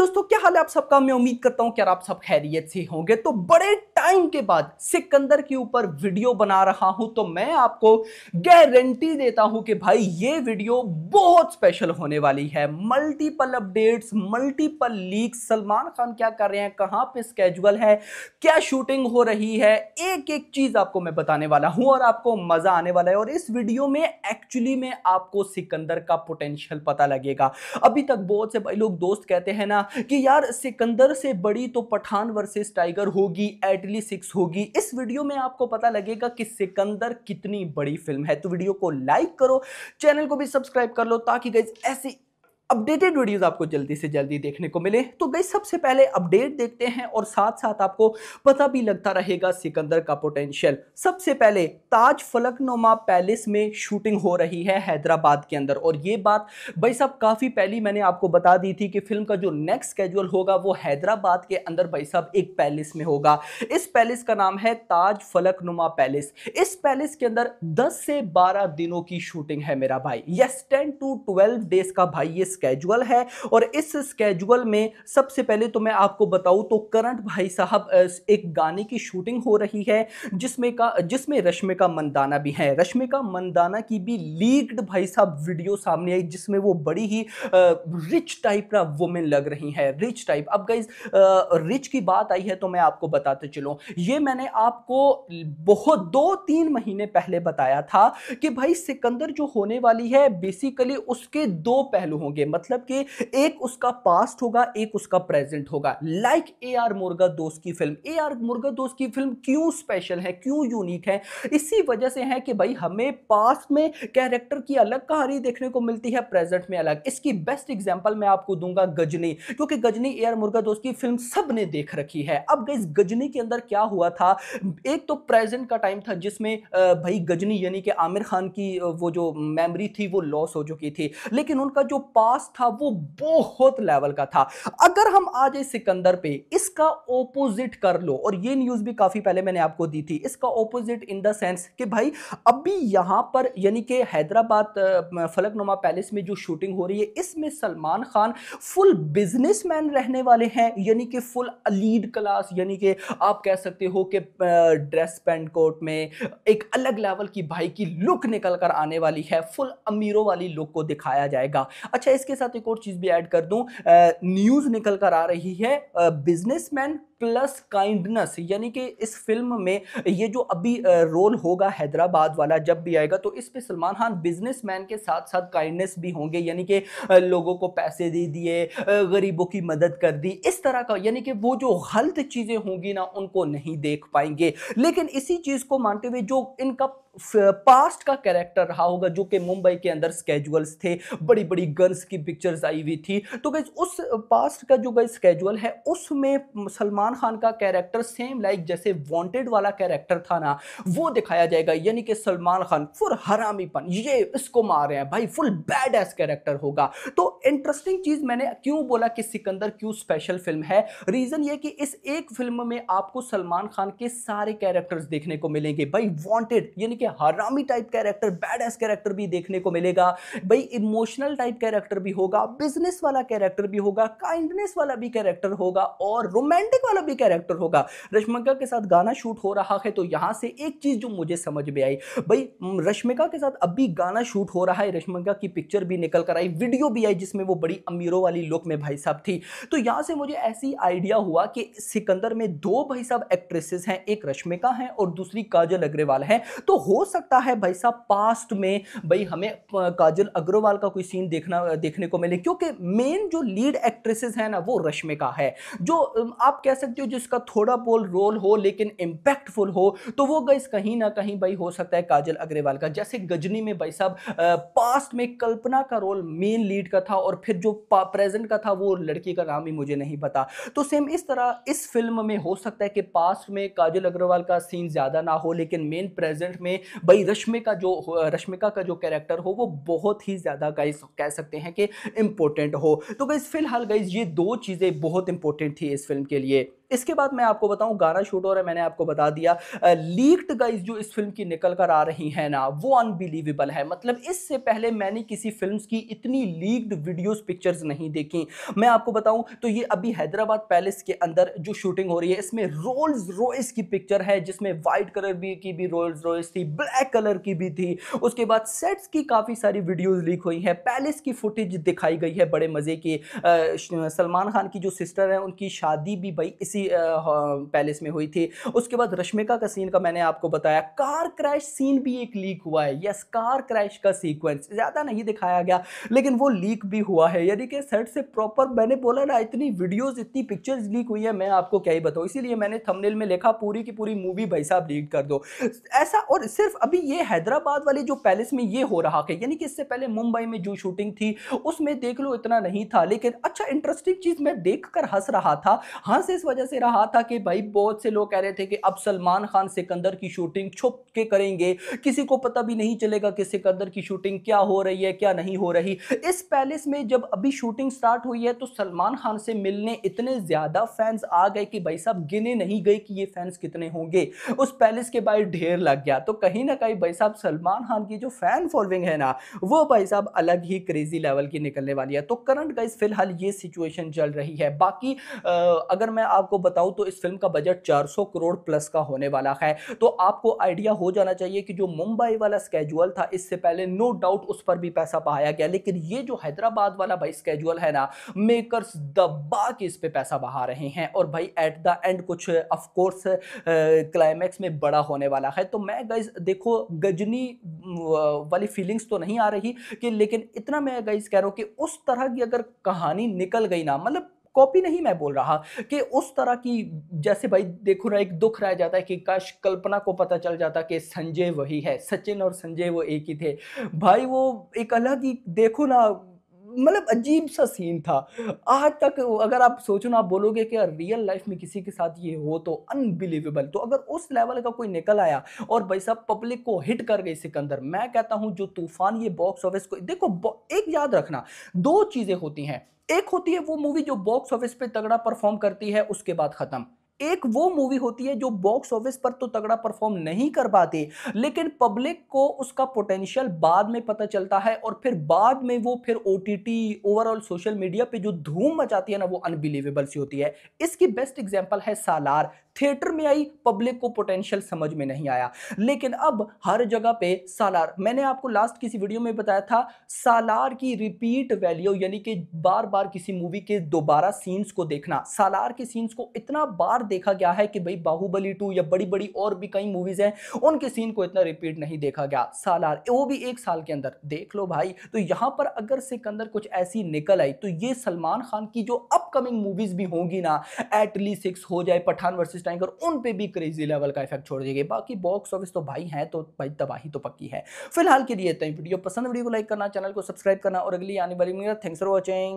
दोस्तों क्या हाल है आप सबका मैं उम्मीद करता हूं कि आप सब खैरियत से होंगे तो बड़े टाइम के बाद सिकंदर के ऊपर वीडियो बना रहा हूं तो मैं आपको गारंटी देता हूं कि भाई ये वीडियो बहुत स्पेशल होने वाली है multiple updates multiple leak Salman Khan क्या कर रहे हैं कहां पे स्केजुअल है क्या शूटिंग हो रही है एक एक चीज आपको मैं बताने वाला हूं और आपको मजा आने वाला है और इस वीडियो में एक्चुअली में आपको सिकंदर का पोटेंशियल पता लगेगा अभी तक बहुत से भाई लोग दोस्त कहते हैं ना कि यार सिकंदर से बड़ी तो पठान वर्सेस टाइगर होगी एटली सिक्स होगी इस वीडियो में आपको पता लगेगा कि सिकंदर कितनी बड़ी फिल्म है तो वीडियो को लाइक करो चैनल को भी सब्सक्राइब कर लो ताकि गई ऐसी अपडेटेड वीडियोस आपको जल्दी से जल्दी देखने को मिले तो गई सबसे पहले अपडेट देखते हैं और साथ साथ आपको पता भी लगता रहेगा सिकंदर का पोटेंशियल सबसे पहले ताज नुमा पैलेस में शूटिंग हो रही है हैदराबाद के अंदर और ये बात भाई साहब काफ़ी पहली मैंने आपको बता दी थी कि फिल्म का जो नेक्स्ट कैजुअल होगा वो हैदराबाद के अंदर भाई साहब एक पैलेस में होगा इस पैलेस का नाम है ताज नुमा पैलेस इस पैलेस के अंदर दस से बारह दिनों की शूटिंग है मेरा भाई yes ten to twelve days का भाई ये स्केजुअल है और इस स्केजुअल में सबसे पहले तो मैं आपको बताऊं तो करंट भाई साहब एक गाने की शूटिंग हो रही है जिसमें का जिसमें रश्मिका मंदाना भी है रश्मिका मंदाना की भी लीक्ड भाई साहब वीडियो सामने आई जिसमें वो बड़ी ही रिच टाइप का वुमेन लग रही है रिच टाइप अब गाइज रिच की बात आई है तो मैं आपको बताते चलूँ ये मैंने आपको बहुत दो तीन महीने पहले बताया था कि भाई सिकंदर जो होने वाली है बेसिकली उसके दो पहलू होंगे मतलब कि एक उसका पास्ट होगा एक उसका प्रेजेंट होगा लाइक ए आर मुर्गा दोस्त की फिल्म ए आर मुर्गा दोस्त की फिल्म क्यों स्पेशल है क्यों यूनिक है इसी वजह से है कि भाई हमें पास्ट में कैरेक्टर की अलग कहानी देखने को मिलती है प्रेजेंट में अलग इसकी बेस्ट एग्जाम्पल मैं आपको दूंगा गजनी क्योंकि गजनी ए आर मुर्गा दोस्त की फिल्म सब ने देख रखी है अब इस गजनी के अंदर क्या हुआ था एक तो प्रेजेंट का टाइम था जिसमें भाई गजनी यानी कि आमिर खान की वो जो मेमोरी थी वो लॉस हो चुकी थी लेकिन उनका जो पास पास था वो बहुत लेवल का था अगर हम आज इस सिकंदर पे इसका ओपोजिट कर लो और ये न्यूज़ भी काफ़ी पहले मैंने आपको दी थी इसका ओपोजिट इन द सेंस कि भाई अभी यहां पर यानी कि हैदराबाद फलकनुमा पैलेस में जो शूटिंग हो रही है इसमें सलमान खान फुल बिजनेसमैन रहने वाले हैं यानी कि फुल लीड क्लास यानी कि आप कह सकते हो कि ड्रेस पैंट कोट में एक अलग लेवल की भाई की लुक निकल कर आने वाली है फुल अमीरों वाली लुक को दिखाया जाएगा अच्छा इसके साथ एक और चीज भी ऐड कर दूं न्यूज निकल कर आ रही है बिजनेसमैन प्लस काइंडनेस यानी कि इस फिल्म में ये जो अभी रोल होगा हैदराबाद वाला जब भी आएगा तो इस पे सलमान खान बिजनेसमैन के साथ साथ काइंडनेस भी होंगे यानी कि लोगों को पैसे दे दिए गरीबों की मदद कर दी इस तरह का यानी कि वो जो गलत चीज़ें होंगी ना उनको नहीं देख पाएंगे लेकिन इसी चीज़ को मानते हुए जो इनका पास्ट का कैरेक्टर रहा होगा जो कि मुंबई के अंदर स्केजुअल्स थे बड़ी बड़ी गन्स की पिक्चर्स आई हुई थी तो गई उस पास्ट का जो गई स्केजुअल है उसमें सलमान इमरान खान का कैरेक्टर सेम लाइक जैसे वांटेड वाला कैरेक्टर था ना वो दिखाया जाएगा यानी कि सलमान खान फुल हरामीपन ये इसको मार रहे हैं भाई फुल बैड एस कैरेक्टर होगा तो इंटरेस्टिंग चीज़ मैंने क्यों बोला कि सिकंदर क्यों स्पेशल फिल्म है रीज़न ये कि इस एक फिल्म में आपको सलमान खान के सारे कैरेक्टर्स देखने को मिलेंगे भाई वांटेड यानी कि हरामी type character bad ass character भी देखने को मिलेगा भाई इमोशनल टाइप कैरेक्टर भी होगा बिजनेस वाला कैरेक्टर भी होगा काइंडनेस वाला भी कैरेक्टर होगा और रोमांटिक वाला भी कैरेक्टर होगा रश्मिका के साथ गाना शूट हो रहा है तो यहाँ से एक चीज़ जो मुझे समझ में आई भाई रश्मिका के साथ अब भी गाना शूट हो रहा है रश्मिका की पिक्चर भी निकल कर आई वीडियो भी आई जिसमें वो बड़ी अमीरों वाली लुक में भाई साहब थी तो यहाँ से मुझे ऐसी आइडिया हुआ कि सिकंदर में दो भाई साहब एक्ट्रेसेस हैं एक रश्मिका हैं और दूसरी काजल अग्रवाल है तो हो सकता है भाई साहब पास्ट में भाई हमें काजल अग्रवाल का कोई सीन देखना देखने को मिले क्योंकि मेन जो लीड एक्ट्रेसेस है ना वो रश्मिका है जो आप कह सकते सकते हो जिसका थोड़ा बोल रोल हो लेकिन इम्पैक्टफुल हो तो वो गई कहीं ना कहीं भाई हो सकता है काजल अग्रवाल का जैसे गजनी में भाई साहब पास्ट में कल्पना का रोल मेन लीड का था और फिर जो प्रेजेंट का था वो लड़की का नाम ही मुझे नहीं पता तो सेम इस तरह इस फिल्म में हो सकता है कि पास्ट में काजल अग्रवाल का सीन ज़्यादा ना हो लेकिन मेन प्रेजेंट में भाई रश्मिका जो रश्मिका का जो कैरेक्टर हो वो बहुत ही ज़्यादा गाइस कह सकते हैं कि इंपॉर्टेंट हो तो गाइस फ़िलहाल गाइस ये दो चीज़ें बहुत इंपॉर्टेंट थी इस फिल्म के लिए इसके बाद मैं आपको बताऊं गाना शूट हो रहा है मैंने आपको बता दिया लीक्ड गाइस जो इस फिल्म की निकल कर आ रही हैं ना वो अनबिलीवेबल है मतलब इससे पहले मैंने किसी फिल्म की इतनी लीक्ड वीडियोस पिक्चर्स नहीं देखी मैं आपको बताऊं तो ये अभी हैदराबाद पैलेस के अंदर जो शूटिंग हो रही है इसमें रोल्स रोइस की पिक्चर है जिसमें वाइट कलर भी की भी रोल्स रोइस थी ब्लैक कलर की भी थी उसके बाद सेट्स की काफ़ी सारी वीडियोज़ लीक हुई हैं पैलेस की फुटेज दिखाई गई है बड़े मज़े की सलमान खान की जो सिस्टर है उनकी शादी भी भाई इसी इसी पैलेस में हुई थी उसके बाद रश्मिका का सीन का मैंने आपको बताया कार क्रैश सीन भी एक लीक हुआ है यस कार क्रैश का सीक्वेंस ज़्यादा नहीं दिखाया गया लेकिन वो लीक भी हुआ है यानी कि सेट से प्रॉपर मैंने बोला ना इतनी वीडियोज इतनी पिक्चर्स लीक हुई है मैं आपको क्या ही बताऊँ इसीलिए मैंने थमनेल में लिखा पूरी की पूरी मूवी भाई साहब लीक कर दो ऐसा और सिर्फ अभी ये हैदराबाद वाले जो पैलेस में ये हो रहा है यानी कि इससे पहले मुंबई में जो शूटिंग थी उसमें देख लो इतना नहीं था लेकिन अच्छा इंटरेस्टिंग चीज़ मैं देख कर हंस रहा था हंस हाँ, इस वजह से रहा था कि भाई बहुत से लोग कह रहे थे कि अब सलमान खान सिकंदर की शूटिंग छुप के करेंगे किसी को पता भी नहीं चलेगा कि सिकंदर की शूटिंग क्या हो रही है क्या नहीं हो रही इस पैलेस में जब अभी शूटिंग स्टार्ट हुई है तो सलमान खान से मिलने इतने ज़्यादा फैंस आ गए कि भाई साहब गिने नहीं गए कि ये फैंस कितने होंगे उस पैलेस के बाहर ढेर लग गया तो कहीं ना कहीं भाई साहब सलमान खान की जो फैन फॉलोइंग है ना वो भाई साहब अलग ही क्रेजी लेवल की निकलने वाली है तो करंट गाइज फिलहाल ये सिचुएशन चल रही है बाकी अगर मैं आपको बताऊं तो इस फिल्म का बजट 400 करोड़ प्लस का होने वाला है तो आपको आइडिया हो जाना चाहिए कि जो मुंबई वाला स्केजुअल था इससे पहले नो डाउट उस पर भी पैसा बहाया गया लेकिन ये जो हैदराबाद वाला भाई स्केजुअल है ना मेकर्स दबा के इस पर पैसा बहा रहे हैं और भाई एट द एंड कुछ ऑफकोर्स क्लाइमैक्स में बड़ा होने वाला है तो मैं गई देखो गजनी वाली फीलिंग्स तो नहीं आ रही कि लेकिन इतना मैं गई कह रहा हूँ कि उस तरह की अगर कहानी निकल गई ना मतलब कॉपी नहीं मैं बोल रहा कि उस तरह की जैसे भाई देखो ना एक दुख रह जाता है कि काश कल्पना को पता चल जाता कि संजय वही है सचिन और संजय वो एक ही थे भाई वो एक अलग ही देखो ना मतलब अजीब सा सीन था आज तक अगर आप सोचो ना आप बोलोगे कि रियल लाइफ में किसी के साथ ये हो तो अनबिलीवेबल तो अगर उस लेवल का कोई निकल आया और भाई साहब पब्लिक को हिट कर गई सिकंदर मैं कहता हूं जो तूफान ये बॉक्स ऑफिस को देखो एक याद रखना दो चीज़ें होती हैं एक होती है वो मूवी जो बॉक्स ऑफिस पे तगड़ा परफॉर्म करती है उसके बाद ख़त्म एक वो मूवी होती है जो बॉक्स ऑफिस पर तो तगड़ा परफॉर्म नहीं कर पाती लेकिन पब्लिक को उसका पोटेंशियल बाद में पता चलता है और फिर बाद में वो फिर ओ ओवरऑल सोशल मीडिया पे जो धूम मचाती है ना वो अनबिलीवेबल सी होती है इसकी बेस्ट एग्जाम्पल है सालार थिएटर में आई पब्लिक को पोटेंशियल समझ में नहीं आया लेकिन अब हर जगह पे सालार मैंने आपको लास्ट किसी वीडियो में बताया था सालार की रिपीट वैल्यू यानी कि बार बार किसी मूवी के दोबारा सीन्स को देखना सालार के सीन्स को इतना बार देखा गया है कि भाई बाहुबली टू या बड़ी बड़ी और भी कई मूवीज हैं उनके सीन को इतना रिपीट नहीं देखा गया सालार वो भी एक साल के अंदर देख लो भाई तो यहां पर अगर सिकंदर कुछ ऐसी निकल आई तो ये सलमान खान की जो अब अपकमिंग मूवीज भी होंगी ना एटली सिक्स हो जाए पठान वर्सेस टाइगर उन पे भी क्रेजी लेवल का इफेक्ट छोड़ देगी बाकी बॉक्स ऑफिस तो भाई है तो भाई तबाही तो पक्की है फिलहाल के लिए इतना वीडियो पसंद वीडियो को लाइक करना चैनल को सब्सक्राइब करना और अगली आने वाली मेरा थैंक्स फॉर वॉचिंग